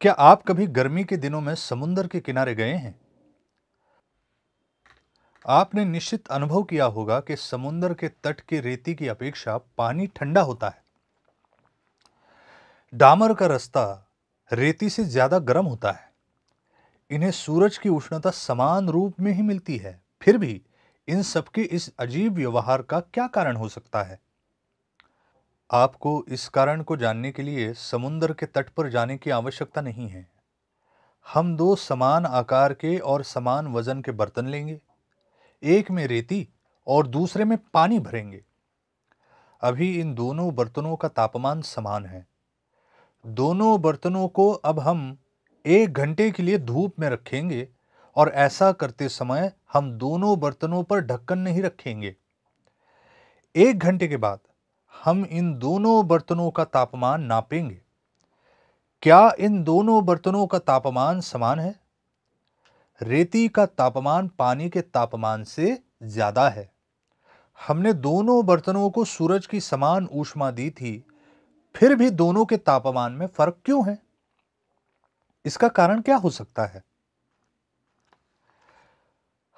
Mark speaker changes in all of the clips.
Speaker 1: क्या आप कभी गर्मी के दिनों में समुन्द्र के किनारे गए हैं आपने निश्चित अनुभव किया होगा कि समुन्दर के तट की रेती की अपेक्षा पानी ठंडा होता है डामर का रास्ता रेती से ज्यादा गर्म होता है इन्हें सूरज की उष्णता समान रूप में ही मिलती है फिर भी इन सबके इस अजीब व्यवहार का क्या कारण हो सकता है आपको इस कारण को जानने के लिए समुद्र के तट पर जाने की आवश्यकता नहीं है हम दो समान आकार के और समान वजन के बर्तन लेंगे एक में रेती और दूसरे में पानी भरेंगे अभी इन दोनों बर्तनों का तापमान समान है दोनों बर्तनों को अब हम एक घंटे के लिए धूप में रखेंगे और ऐसा करते समय हम दोनों बर्तनों पर ढक्कन नहीं रखेंगे एक घंटे के बाद हम इन दोनों बर्तनों का तापमान नापेंगे क्या इन दोनों बर्तनों का तापमान समान है रेती का तापमान पानी के तापमान से ज़्यादा है हमने दोनों बर्तनों को सूरज की समान ऊष्मा दी थी फिर भी दोनों के तापमान में फर्क क्यों है इसका कारण क्या हो सकता है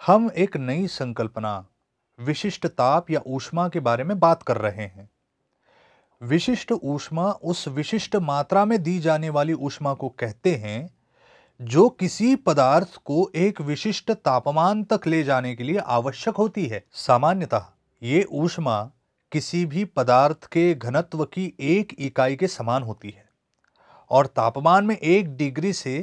Speaker 1: हम एक नई संकल्पना विशिष्ट ताप या ऊष्मा के बारे में बात कर रहे हैं विशिष्ट ऊष्मा उस विशिष्ट मात्रा में दी जाने वाली ऊष्मा को कहते हैं जो किसी पदार्थ को एक विशिष्ट तापमान तक ले जाने के लिए आवश्यक होती है सामान्यतः ये ऊष्मा किसी भी पदार्थ के घनत्व की एक इकाई के समान होती है और तापमान में एक डिग्री से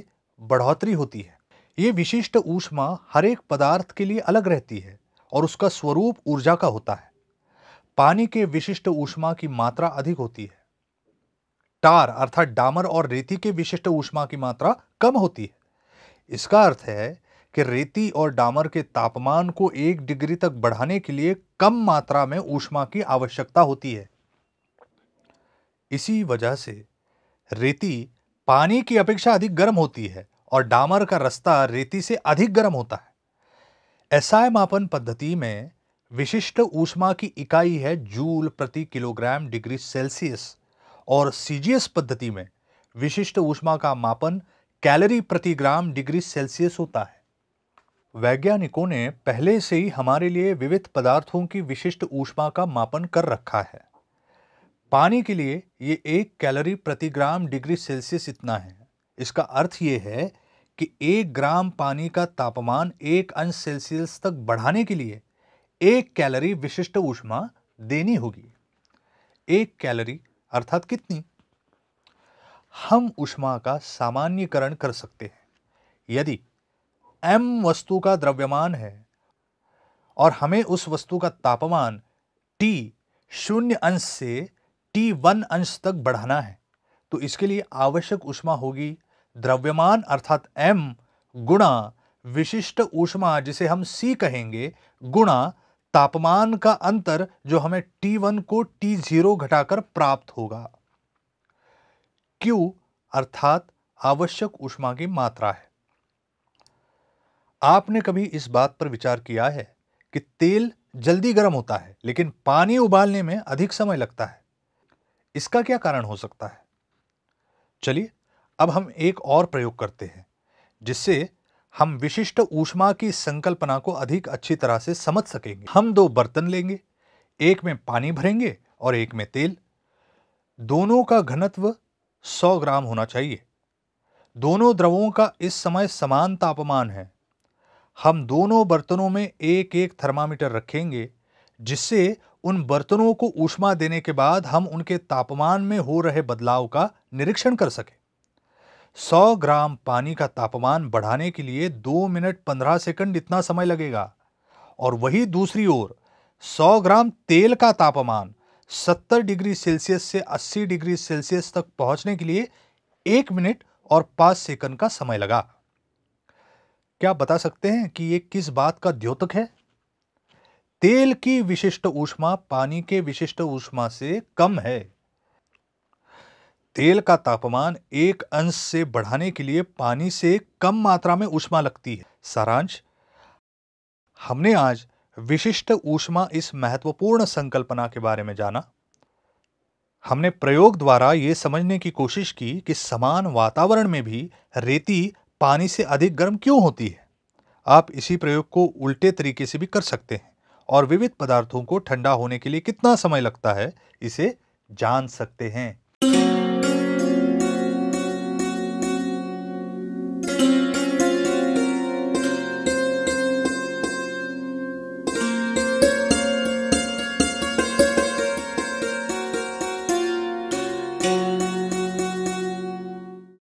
Speaker 1: बढ़ोतरी होती है ये विशिष्ट ऊष्मा हर एक पदार्थ के लिए अलग रहती है और उसका स्वरूप ऊर्जा का होता है पानी के विशिष्ट ऊष्मा की मात्रा अधिक होती है टार अर्थात डामर और रेती के विशिष्ट ऊष्मा की मात्रा कम होती है इसका अर्थ है कि रेती और डामर के तापमान को एक डिग्री तक बढ़ाने के लिए कम मात्रा में ऊष्मा की आवश्यकता होती है इसी वजह से रेती पानी की अपेक्षा अधिक गर्म होती है और डामर का रास्ता रेती से अधिक गर्म होता है एसआई मापन पद्धति में विशिष्ट ऊष्मा की इकाई है जूल प्रति किलोग्राम डिग्री सेल्सियस और सीजीएस पद्धति में विशिष्ट ऊष्मा का मापन कैलोरी प्रति ग्राम डिग्री सेल्सियस होता है वैज्ञानिकों ने पहले से ही हमारे लिए विविध पदार्थों की विशिष्ट ऊष्मा का मापन कर रखा है पानी के लिए ये एक कैलोरी प्रति ग्राम डिग्री सेल्सियस इतना है इसका अर्थ ये है कि एक ग्राम पानी का तापमान एक अंश सेल्सियस तक बढ़ाने के लिए एक कैलोरी विशिष्ट ऊष्मा देनी होगी एक कैलोरी अर्थात कितनी हम ऊष्मा का सामान्यकरण कर सकते हैं यदि m वस्तु का द्रव्यमान है और हमें उस वस्तु का तापमान t शून्य अंश से t वन अंश तक बढ़ाना है तो इसके लिए आवश्यक ऊष्मा होगी द्रव्यमान अर्थात m गुणा विशिष्ट ऊष्मा जिसे हम c कहेंगे गुणा तापमान का अंतर जो हमें T1 को T0 घटाकर प्राप्त होगा Q अर्थात आवश्यक ऊष्मा की मात्रा है आपने कभी इस बात पर विचार किया है कि तेल जल्दी गर्म होता है लेकिन पानी उबालने में अधिक समय लगता है इसका क्या कारण हो सकता है चलिए अब हम एक और प्रयोग करते हैं जिससे हम विशिष्ट ऊष्मा की संकल्पना को अधिक अच्छी तरह से समझ सकेंगे हम दो बर्तन लेंगे एक में पानी भरेंगे और एक में तेल दोनों का घनत्व 100 ग्राम होना चाहिए दोनों द्रवों का इस समय समान तापमान है हम दोनों बर्तनों में एक एक थर्मामीटर रखेंगे जिससे उन बर्तनों को ऊष्मा देने के बाद हम उनके तापमान में हो रहे बदलाव का निरीक्षण कर सकें 100 ग्राम पानी का तापमान बढ़ाने के लिए 2 मिनट 15 सेकंड इतना समय लगेगा और वही दूसरी ओर 100 ग्राम तेल का तापमान 70 डिग्री सेल्सियस से 80 डिग्री सेल्सियस तक पहुंचने के लिए एक मिनट और पाँच सेकंड का समय लगा क्या बता सकते हैं कि ये किस बात का द्योतक है तेल की विशिष्ट ऊष्मा पानी के विशिष्ट ऊष्मा से कम है तेल का तापमान एक अंश से बढ़ाने के लिए पानी से कम मात्रा में ऊष्मा लगती है सारांश हमने आज विशिष्ट ऊष्मा इस महत्वपूर्ण संकल्पना के बारे में जाना हमने प्रयोग द्वारा ये समझने की कोशिश की कि समान वातावरण में भी रेती पानी से अधिक गर्म क्यों होती है आप इसी प्रयोग को उल्टे तरीके से भी कर सकते हैं और विविध पदार्थों को ठंडा होने के लिए कितना समय लगता है इसे जान सकते हैं